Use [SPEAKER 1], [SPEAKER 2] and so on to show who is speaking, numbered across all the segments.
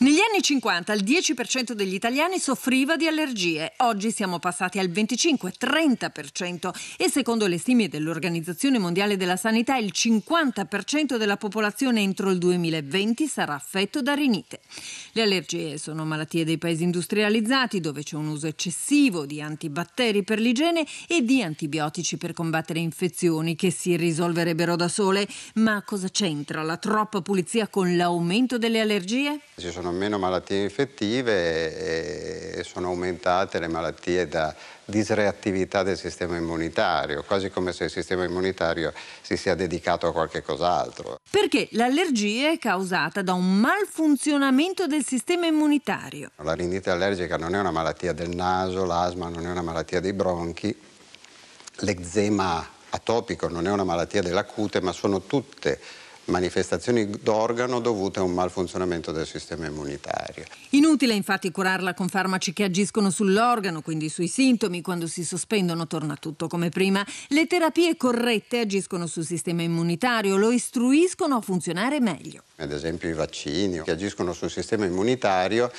[SPEAKER 1] Negli anni 50 il 10% degli italiani soffriva di allergie, oggi siamo passati al 25-30% e secondo le stime dell'Organizzazione Mondiale della Sanità il 50% della popolazione entro il 2020 sarà affetto da rinite. Le allergie sono malattie dei paesi industrializzati dove c'è un uso eccessivo di antibatteri per l'igiene e di antibiotici per combattere infezioni che si risolverebbero da sole. Ma cosa c'entra la troppa pulizia con l'aumento delle allergie?
[SPEAKER 2] Ci sono sono meno malattie infettive e sono aumentate le malattie da disreattività del sistema immunitario, quasi come se il sistema immunitario si sia dedicato a qualche cos'altro.
[SPEAKER 1] Perché l'allergia è causata da un malfunzionamento del sistema immunitario.
[SPEAKER 2] La rinite allergica non è una malattia del naso, l'asma non è una malattia dei bronchi, l'eczema atopico non è una malattia della cute, ma sono tutte manifestazioni d'organo dovute a un malfunzionamento del sistema immunitario.
[SPEAKER 1] Inutile infatti curarla con farmaci che agiscono sull'organo, quindi sui sintomi, quando si sospendono torna tutto come prima. Le terapie corrette agiscono sul sistema immunitario, lo istruiscono a funzionare meglio.
[SPEAKER 2] Ad esempio i vaccini che agiscono sul sistema immunitario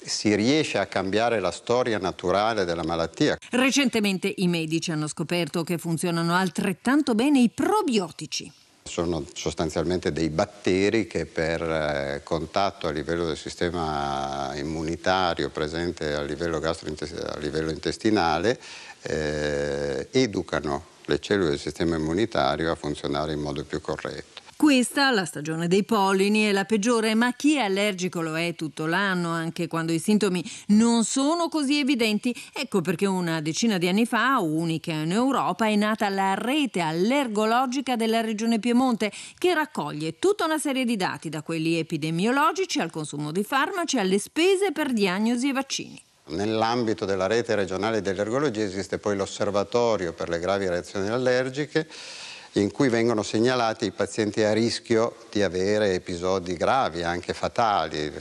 [SPEAKER 2] si riesce a cambiare la storia naturale della malattia.
[SPEAKER 1] Recentemente i medici hanno scoperto che funzionano altrettanto bene i probiotici
[SPEAKER 2] sono sostanzialmente dei batteri che per eh, contatto a livello del sistema immunitario presente a livello, a livello intestinale eh, educano le cellule del sistema immunitario a funzionare in modo più corretto.
[SPEAKER 1] Questa, la stagione dei pollini, è la peggiore, ma chi è allergico lo è tutto l'anno, anche quando i sintomi non sono così evidenti. Ecco perché una decina di anni fa, unica in Europa, è nata la rete allergologica della regione Piemonte, che raccoglie tutta una serie di dati, da quelli epidemiologici al consumo di farmaci, alle spese per diagnosi e vaccini.
[SPEAKER 2] Nell'ambito della rete regionale dell'ergologia esiste poi l'osservatorio per le gravi reazioni allergiche in cui vengono segnalati i pazienti a rischio di avere episodi gravi, anche fatali,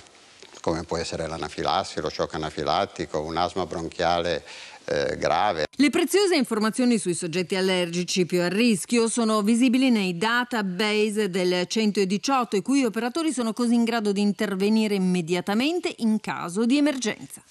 [SPEAKER 2] come può essere l'anafilassi, lo shock anafilattico, un asma bronchiale eh, grave. Le
[SPEAKER 1] preziose informazioni sui soggetti allergici più a rischio sono visibili nei database del 118, i cui operatori sono così in grado di intervenire immediatamente in caso di emergenza.